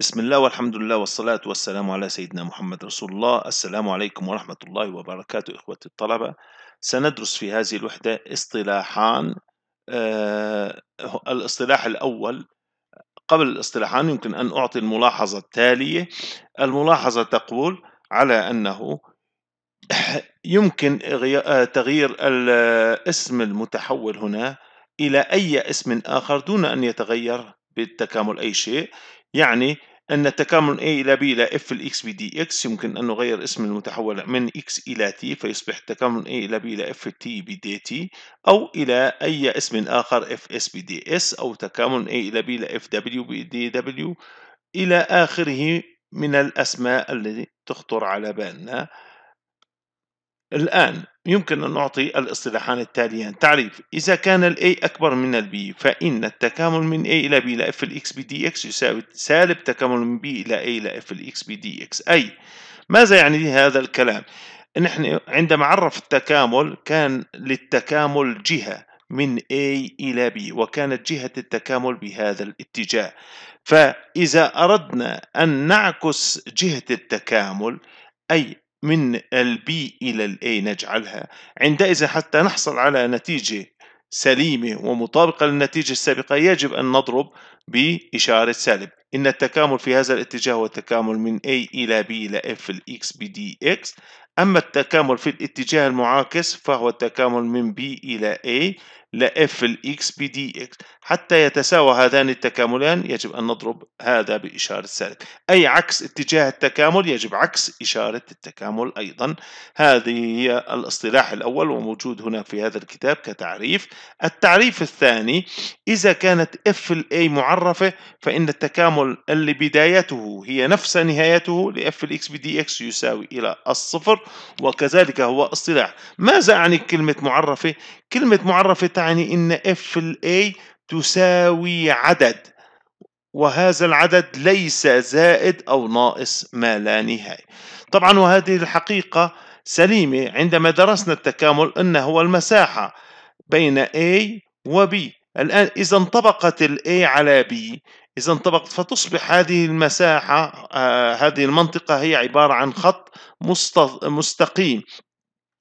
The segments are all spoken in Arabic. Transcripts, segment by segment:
بسم الله والحمد لله والصلاة والسلام على سيدنا محمد رسول الله السلام عليكم ورحمة الله وبركاته إخوة الطلبة سندرس في هذه الوحدة اصطلاحان آه الاصطلاح الأول قبل الاصطلاحان يمكن أن أعطي الملاحظة التالية الملاحظة تقول على أنه يمكن آه، تغيير الاسم المتحول هنا إلى أي اسم آخر دون أن يتغير بالتكامل أي شيء يعني أن التكامل A إلى B إلى F الإكس دي إكس يمكن أن نغير اسم المتحول من X إلى T فيصبح تكامل A إلى B إلى F T دي T أو إلى أي اسم آخر F S دي S أو تكامل A إلى B إلى F W دي W إلى آخره من الأسماء التي تخطر على بالنا الآن يمكن أن نعطي الاصطلاحان التاليان تعريف إذا كان الـ A أكبر من الـ B فإن التكامل من A إلى B إلى F الـ X ب dx يساوي سالب تكامل من B إلى A إلى F الـ X ب dx أي ماذا يعني هذا الكلام؟ نحن عندما عرف التكامل كان للتكامل جهة من A إلى B وكانت جهة التكامل بهذا الاتجاه فإذا أردنا أن نعكس جهة التكامل أي من البي إلى الأي نجعلها عندئذ حتى نحصل على نتيجة سليمة ومطابقة للنتيجة السابقة يجب أن نضرب بإشارة سالب إن التكامل في هذا الاتجاه هو التكامل من A إلى B إلى F الـ الإكس بدي إكس أما التكامل في الاتجاه المعاكس فهو التكامل من B إلى A لF الإكس بدي إكس حتى يتساوى هذان التكاملان يجب أن نضرب هذا بإشارة سالب أي عكس اتجاه التكامل يجب عكس إشارة التكامل أيضا هذه هي الاصطلاح الأول وموجود هنا في هذا الكتاب كتعريف التعريف الثاني إذا كانت F A معرفة فإن التكامل اللي بدايته هي نفس نهايته لF الإكس بدي إكس يساوي إلى الصفر وكذلك هو اصطلاح ماذا يعني كلمة معرفة؟ كلمة معرفة تعني إن اف الاي تساوي عدد وهذا العدد ليس زائد أو ناقص ما لا نهاية طبعا وهذه الحقيقة سليمة عندما درسنا التكامل أن هو المساحة بين اي وبي الآن إذا انطبقت الاي A على B إذا انطبقت فتصبح هذه المساحة آه، هذه المنطقة هي عبارة عن خط مستقيم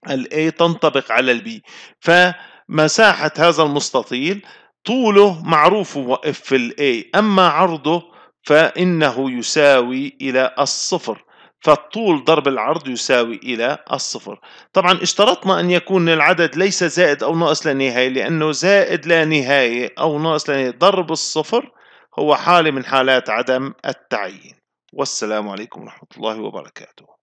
الـ A تنطبق على الـ B فمساحة هذا المستطيل طوله معروف هو F الـ A أما عرضه فإنه يساوي إلى الصفر فالطول ضرب العرض يساوي إلى الصفر طبعا اشترطنا أن يكون العدد ليس زائد أو ناقص لا نهاية لأنه زائد لا نهاية أو ناقص لا نهاية ضرب الصفر هو حالة من حالات عدم التعيين والسلام عليكم ورحمة الله وبركاته